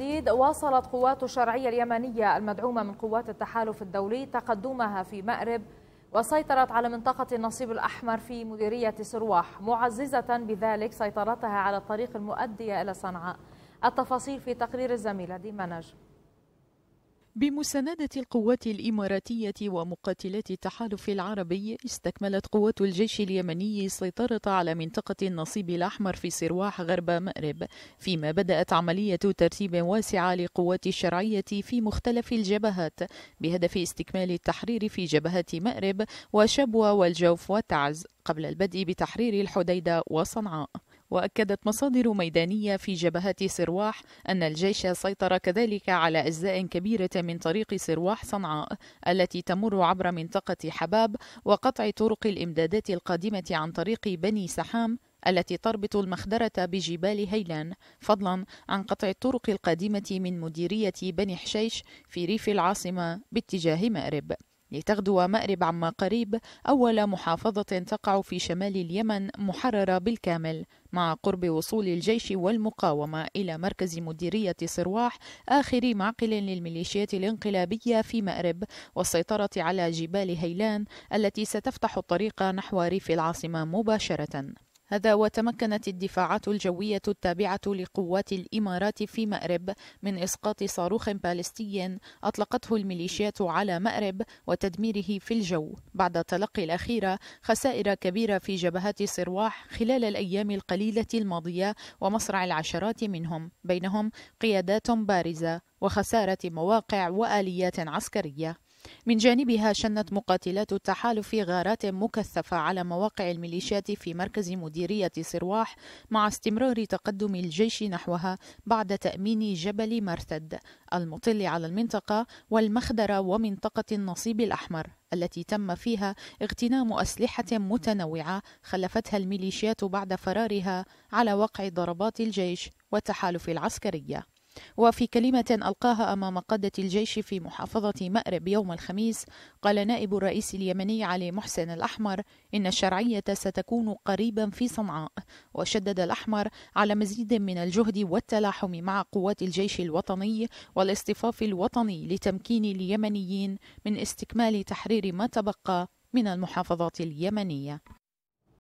جديد واصلت قوات الشرعية اليمنية المدعومة من قوات التحالف الدولي تقدمها في مأرب وسيطرت على منطقة النصيب الأحمر في مديرية سرواح معززة بذلك سيطرتها على الطريق المؤدي إلى صنعاء التفاصيل في تقرير الزميلة دي منج بمساندة القوات الإماراتية ومقاتلات التحالف العربي استكملت قوات الجيش اليمني السيطرة على منطقة النصيب الأحمر في سرواح غرب مأرب فيما بدأت عملية ترتيب واسعة لقوات الشرعية في مختلف الجبهات بهدف استكمال التحرير في جبهة مأرب وشبوة والجوف وتعز قبل البدء بتحرير الحديدة وصنعاء وأكدت مصادر ميدانية في جبهة سرواح أن الجيش سيطر كذلك على أجزاء كبيرة من طريق سرواح صنعاء التي تمر عبر منطقة حباب وقطع طرق الإمدادات القادمة عن طريق بني سحام التي تربط المخدرة بجبال هيلان فضلا عن قطع الطرق القادمة من مديرية بني حشيش في ريف العاصمة باتجاه مأرب لتغدو مأرب عما قريب أول محافظة تقع في شمال اليمن محررة بالكامل مع قرب وصول الجيش والمقاومة إلى مركز مديرية صرواح آخر معقل للميليشيات الانقلابية في مأرب والسيطرة على جبال هيلان التي ستفتح الطريق نحو ريف العاصمة مباشرة هذا وتمكنت الدفاعات الجوية التابعة لقوات الإمارات في مأرب من إسقاط صاروخ باليستي أطلقته الميليشيات على مأرب وتدميره في الجو بعد تلقي الأخيرة خسائر كبيرة في جبهات صرواح خلال الأيام القليلة الماضية ومصرع العشرات منهم بينهم قيادات بارزة وخسارة مواقع وآليات عسكرية من جانبها شنت مقاتلات التحالف غارات مكثفة على مواقع الميليشيات في مركز مديرية سرواح مع استمرار تقدم الجيش نحوها بعد تأمين جبل مرتد المطل على المنطقة والمخدرة ومنطقة النصيب الأحمر التي تم فيها اغتنام أسلحة متنوعة خلفتها الميليشيات بعد فرارها على وقع ضربات الجيش والتحالف العسكريه وفي كلمة ألقاها أمام قادة الجيش في محافظة مأرب يوم الخميس قال نائب الرئيس اليمني علي محسن الأحمر إن الشرعية ستكون قريبا في صنعاء وشدد الأحمر على مزيد من الجهد والتلاحم مع قوات الجيش الوطني والاصطفاف الوطني لتمكين اليمنيين من استكمال تحرير ما تبقى من المحافظات اليمنيه